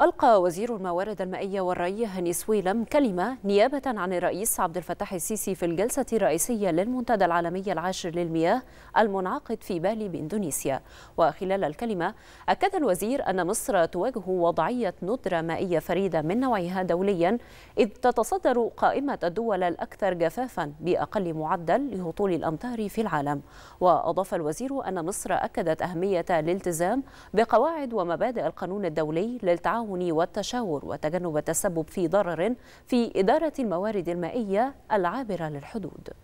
ألقى وزير الموارد المائية والري هاني سويلم كلمة نيابة عن الرئيس عبد الفتاح السيسي في الجلسة الرئيسية للمنتدى العالمي العاشر للمياه المنعقد في بالي بإندونيسيا وخلال الكلمة أكد الوزير أن مصر تواجه وضعية ندرة مائية فريدة من نوعها دوليا إذ تتصدر قائمة الدول الأكثر جفافا بأقل معدل لهطول الأمطار في العالم وأضاف الوزير أن مصر أكدت أهمية الالتزام بقواعد ومبادئ القانون الدولي للتعاون التعاون والتشاور وتجنب التسبب في ضرر في إدارة الموارد المائية العابرة للحدود